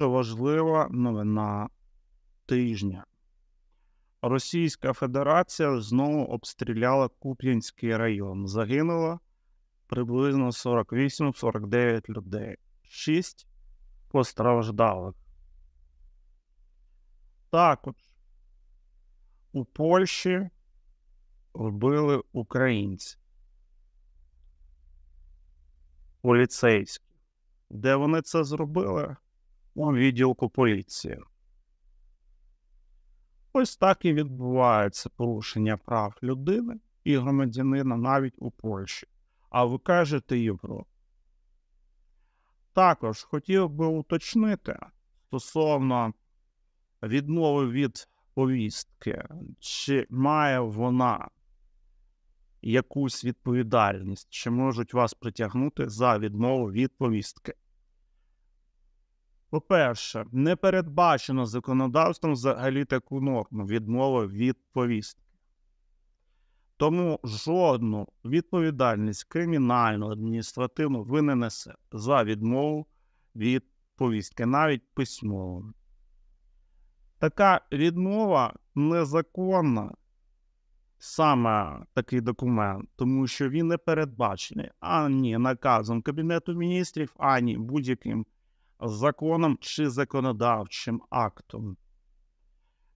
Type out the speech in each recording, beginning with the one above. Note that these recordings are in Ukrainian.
Важлива новина тижня. Російська Федерація знову обстріляла Куп'янський район. Загинуло приблизно 48-49 людей, шість постраждалих. Також у Польщі вбили українці. Поліцейські. Де вони це зробили? у відділку поліції. Ось так і відбувається порушення прав людини і громадянина навіть у Польщі, а ви кажете Європу. Також хотів би уточнити стосовно відмови від повістки, чи має вона якусь відповідальність, чи можуть вас притягнути за відмову від повістки. По-перше, не передбачено законодавством взагалі таку норму відмови від повістки. Тому жодну відповідальність кримінальну, адміністративну ви не несе за відмову від повістки, навіть письмову. Така відмова незаконна, саме такий документ, тому що він не передбачений ані наказом Кабінету міністрів, ані будь-яким законом чи законодавчим актом.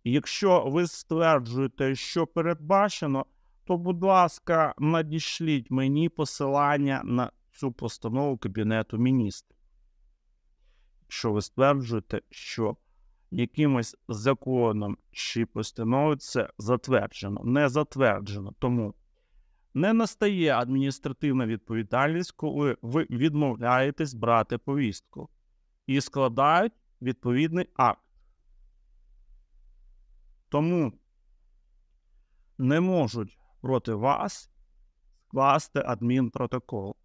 Якщо ви стверджуєте, що передбачено, то, будь ласка, надішліть мені посилання на цю постанову Кабінету міністрів. Якщо ви стверджуєте, що якимось законом чи постановою це затверджено, не затверджено. Тому не настає адміністративна відповідальність, коли ви відмовляєтесь брати повістку і складають відповідний акт. Тому не можуть проти вас скласти адмінпротокол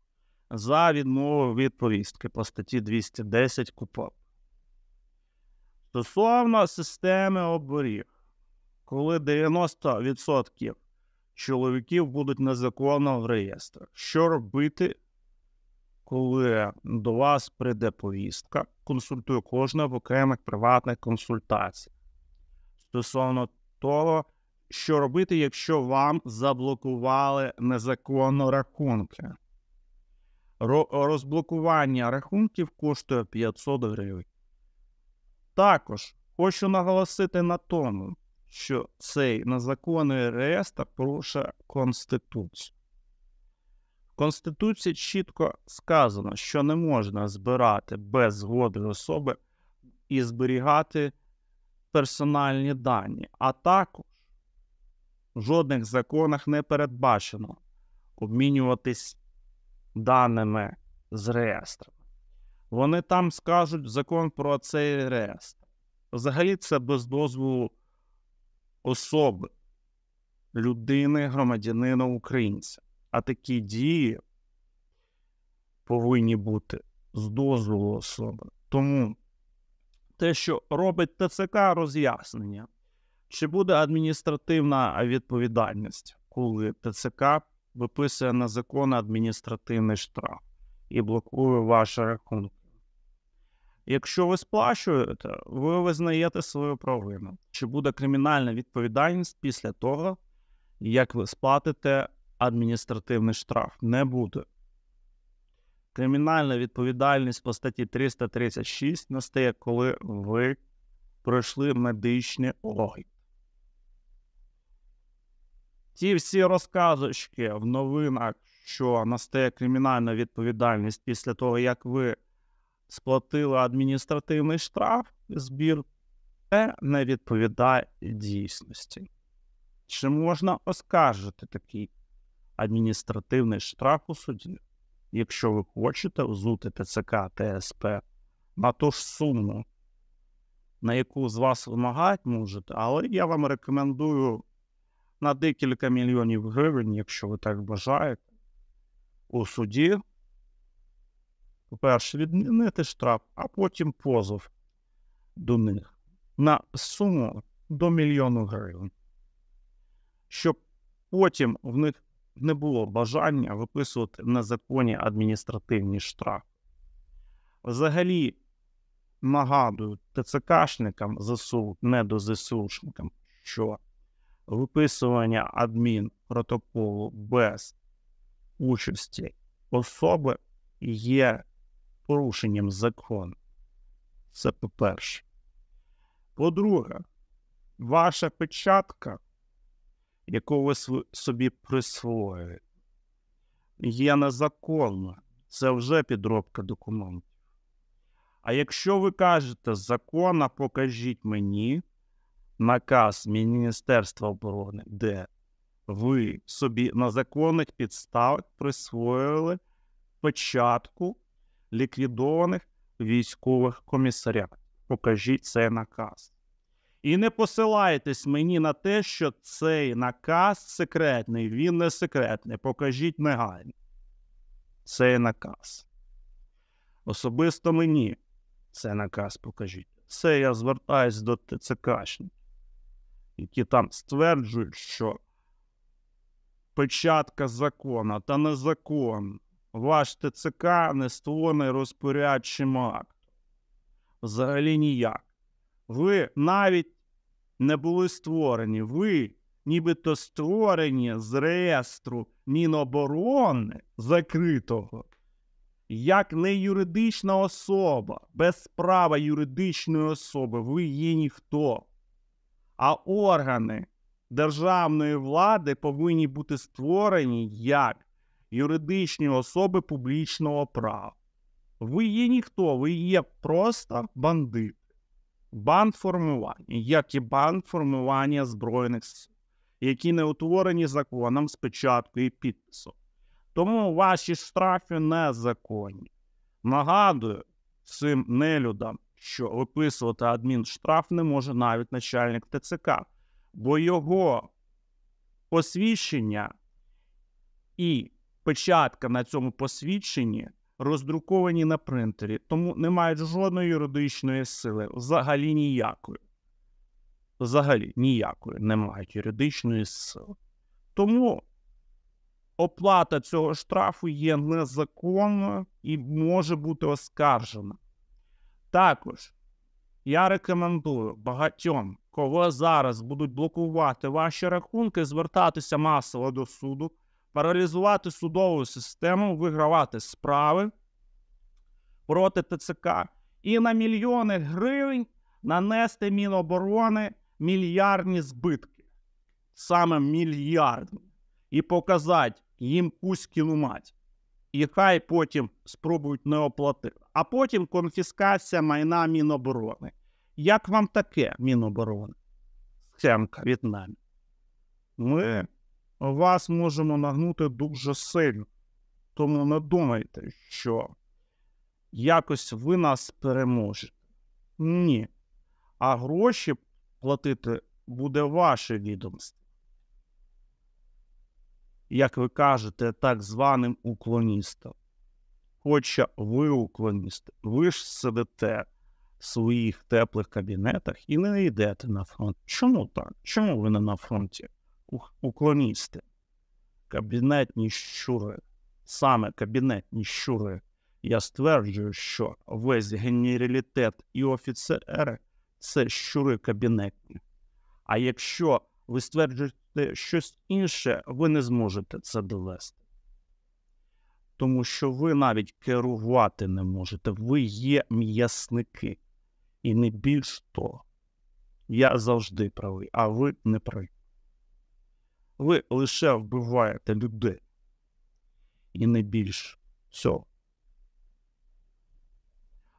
за відмову відповістки по статті 210 КУПОП. Стосовно системи оборіг, коли 90% чоловіків будуть незаконно в реєстрах, що робити коли до вас прийде повістка, консультую кожного в окремих приватних консультаціях. Стосовно того, що робити, якщо вам заблокували незаконно рахунки. Розблокування рахунків коштує 500 гривень. Також хочу наголосити на тому, що цей незаконний реєстр порушує Конституцію. Конституції чітко сказано, що не можна збирати без згоди особи і зберігати персональні дані, а також в жодних законах не передбачено обмінюватись даними з реєстрами. Вони там скажуть закон про цей реєстр. Взагалі, це без дозволу особи, людини, громадянина, українця. А такі дії повинні бути з дозволу особи. Тому те, що робить ТЦК роз'яснення, чи буде адміністративна відповідальність, коли ТЦК виписує на закон адміністративний штраф і блокує ваші рахунки. Якщо ви сплачуєте, ви визнаєте свою провину. Чи буде кримінальна відповідальність після того, як ви сплатите адміністративний штраф не буде. Кримінальна відповідальність по статті 336 настає, коли ви пройшли медичний огляд. Ті всі розказочки в новинах, що настає кримінальна відповідальність після того, як ви сплатили адміністративний штраф збір, це не відповідає дійсності. Чи можна оскаржити такий адміністративний штраф у суді, якщо ви хочете взути ТЦК ТСП на ту ж суму, на яку з вас вимагати можете, але я вам рекомендую на декілька мільйонів гривень, якщо ви так бажаєте, у суді, по-перше, відмінити штраф, а потім позов до них на суму до мільйону гривень. Щоб потім в них не було бажання виписувати на незаконні адміністративні штрафи. Взагалі, нагадую ТЦКшникам ЗСУ, не до ЗСУшникам, що виписування адмінпротоколу без участі особи є порушенням закону. Це по-перше. По-друге, ваша печатка яку ви собі присвоїли, є незаконна. Це вже підробка документів. А якщо ви кажете закона, покажіть мені наказ Міністерства оборони, де ви собі на законних підставах присвоїли початку ліквідованих військових комісаріатів. Покажіть цей наказ. І не посилайтесь мені на те, що цей наказ секретний, він не секретний. Покажіть негайно. Цей наказ. Особисто мені цей наказ покажіть. Це я звертаюсь до ТЦКшників, які там стверджують, що печатка закона та незакон, ваш ТЦК не створений розпорядчим актом. Взагалі ніяк. Ви навіть не були створені. Ви, нібито створені з реєстру Міноборони закритого, як не юридична особа, без права юридичної особи, ви є ніхто. А органи державної влади повинні бути створені як юридичні особи публічного права. Ви є ніхто, ви є просто бандит бан формування, як і бан формування збройних сил, які не утворені законом спочатку і підписом. Тому ваші штрафи незаконні. Нагадую цим нелюдам, що виписувати адмінштраф не може навіть начальник ТЦК, бо його посвідчення і печатка на цьому посвідченні роздруковані на принтері, тому не мають жодної юридичної сили. Взагалі ніякої. Взагалі ніякої не мають юридичної сили. Тому оплата цього штрафу є незаконною і може бути оскаржена. Також я рекомендую багатьом, кого зараз будуть блокувати ваші рахунки, звертатися масово до суду паралізувати судову систему, вигравати справи проти ТЦК і на мільйони гривень нанести Міноборони мільярдні збитки, саме мільярдні, і показати їм кузькіну мать. І хай потім спробують не оплатити. А потім конфіскація майна Міноборони. Як вам таке Міноборони? Схемка від нами. Ми вас можемо нагнути дуже сильно. Тому не думайте, що якось ви нас переможете. Ні. А гроші платити буде ваше відомство. Як ви кажете, так званим уклоністам. Хоча ви уклоністи, ви ж сидите в своїх теплих кабінетах і не йдете на фронт. Чому так? Чому ви не на фронті? уклоністи. Кабінетні щури, саме кабінетні щури. Я стверджую, що весь генералітет і офіцери це щури кабінетні. А якщо ви стверджуєте щось інше, ви не зможете це довести. Тому що ви навіть керувати не можете, ви є м'ясники. І не більш того, я завжди правий, а ви не праві ви лише вбиваєте людей. І не більш всього.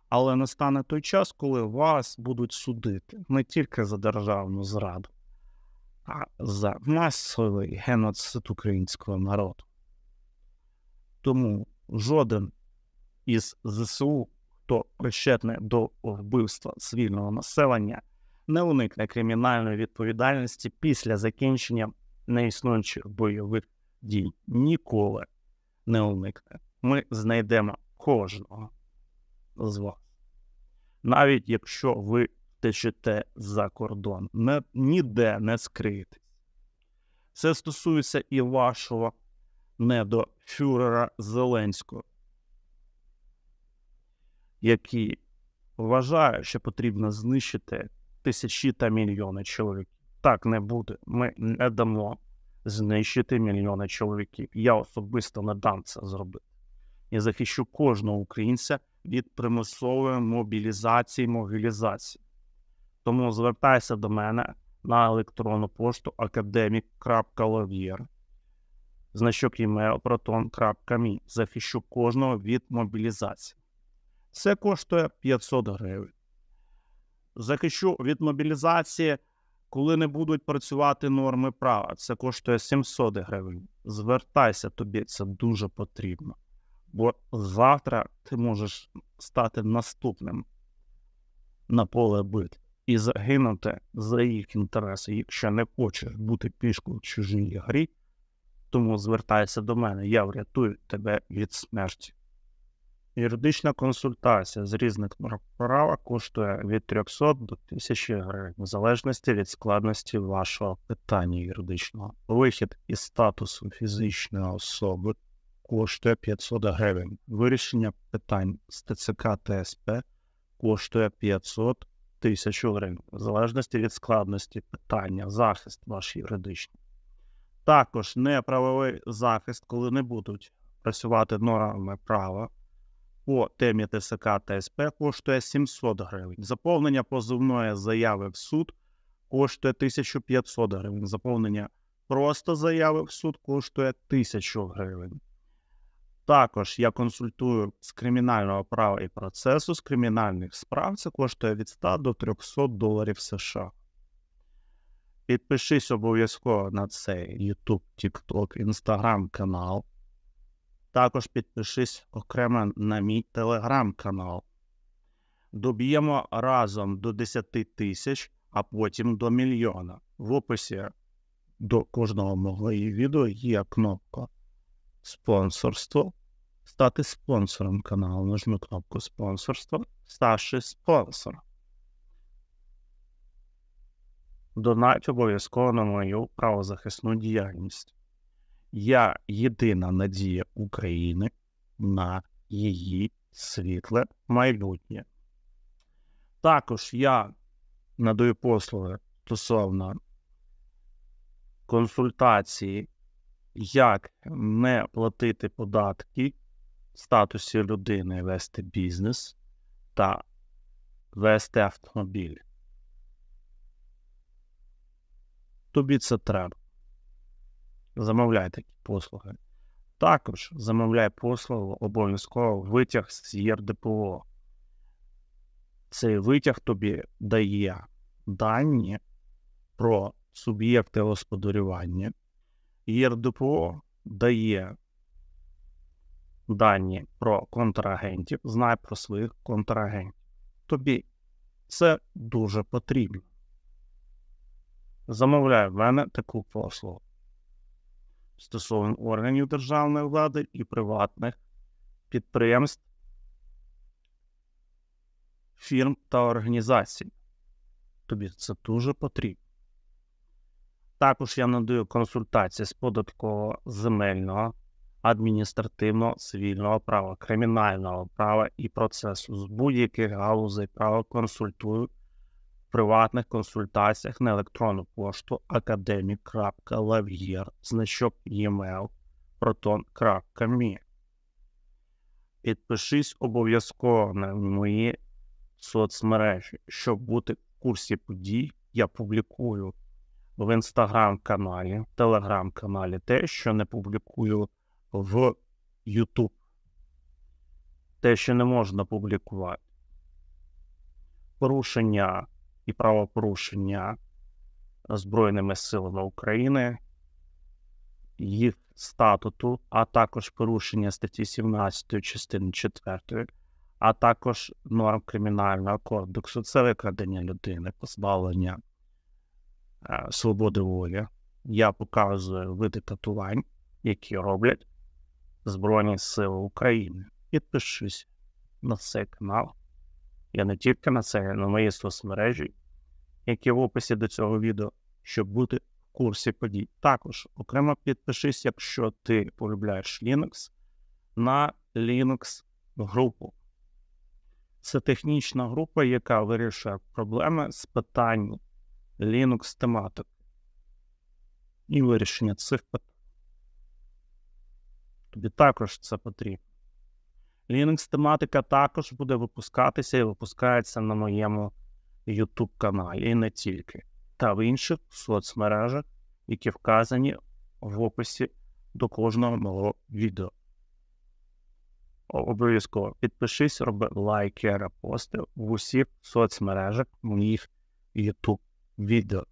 Але настане той час, коли вас будуть судити не тільки за державну зраду, а за масовий геноцид українського народу. Тому жоден із ЗСУ, хто причетний до вбивства цивільного населення, не уникне кримінальної відповідальності після закінчення неіснуючих бойових дій ніколи не уникне. Ми знайдемо кожного з вас. Навіть якщо ви течете за кордон, не, ніде не скриєтесь. Це стосується і вашого недофюрера Зеленського, який вважає, що потрібно знищити тисячі та мільйони чоловік так не буде. Ми не дамо знищити мільйони чоловіків. Я особисто не дам це зробити. Я захищу кожного українця від примусової мобілізації мобілізації. Тому звертайся до мене на електронну пошту академік.лав'єр значок імейл proton.me. Захищу кожного від мобілізації. Це коштує 500 гривень. Захищу від мобілізації. Коли не будуть працювати норми права, це коштує 700 гривень. Звертайся тобі, це дуже потрібно. Бо завтра ти можеш стати наступним на поле битв і загинути за їх інтереси, якщо не хочеш бути пішкою в чужій грі, тому звертайся до мене, я врятую тебе від смерті. Юридична консультація з різних права коштує від 300 до 1000 гривень, в залежності від складності вашого питання юридичного. Вихід із статусу фізичної особи коштує 500 гривень. Вирішення питань з ТЦК ТСП коштує 500 тисяч гривень, в залежності від складності питання, захист ваш юридичний. Також неправовий захист, коли не будуть працювати нормами права по темі ТСК та СП коштує 700 гривень. Заповнення позовної заяви в суд коштує 1500 гривень. Заповнення просто заяви в суд коштує 1000 гривень. Також я консультую з кримінального права і процесу з кримінальних справ. Це коштує від 100 до 300 доларів США. Підпишись обов'язково на цей YouTube, TikTok, Instagram канал. Також підпишись окремо на мій телеграм-канал. Доб'ємо разом до 10 тисяч, а потім до мільйона. В описі до кожного мого відео є кнопка спонсорство. Стати спонсором каналу. Нажми кнопку спонсорство. Ставши спонсор. Донать обов'язково на мою правозахисну діяльність. Я єдина надія України на її світле майбутнє. Також я надаю послуги стосовно консультації, як не платити податки в статусі людини вести бізнес та вести автомобіль. Тобі це треба замовляй такі послуги. Також замовляй послугу обов'язково витяг з ЄРДПО. Цей витяг тобі дає дані про суб'єкти господарювання. ЄРДПО дає дані про контрагентів, знай про своїх контрагентів. Тобі це дуже потрібно. Замовляй в мене таку послугу стосовно органів державної влади і приватних підприємств, фірм та організацій. Тобі це дуже потрібно. Також я надаю консультації з податкового земельного, адміністративного, цивільного права, кримінального права і процесу з будь-яких галузей права консультую в приватних консультаціях на електронну пошту academic.lavier, значок email proton.me. Підпишись обов'язково на мої соцмережі, щоб бути в курсі подій, я публікую в інстаграм-каналі, телеграм-каналі те, що не публікую в YouTube. Те, що не можна публікувати. Порушення і правопорушення Збройними силами України, їх статуту, а також порушення статті 17 частини 4, а також норм Кримінального кодексу, це викрадення людини, позбавлення е, свободи волі. Я показую види татувань, які роблять Збройні Сили України. Підпишусь на цей канал. Я не тільки на це, але на мої соцмережі, які в описі до цього відео, щоб бути в курсі подій. Також окремо підпишись, якщо ти полюбляєш Linux на Linux групу. Це технічна група, яка вирішує проблеми з питань Linux тематики і вирішення цих питань. Тобі також це потрібно. Linux тематика також буде випускатися і випускається на моєму YouTube каналі, і не тільки, та в інших соцмережах, які вказані в описі до кожного мого відео. Обов'язково підпишись, роби лайки, репости в усіх соцмережах моїх YouTube відео.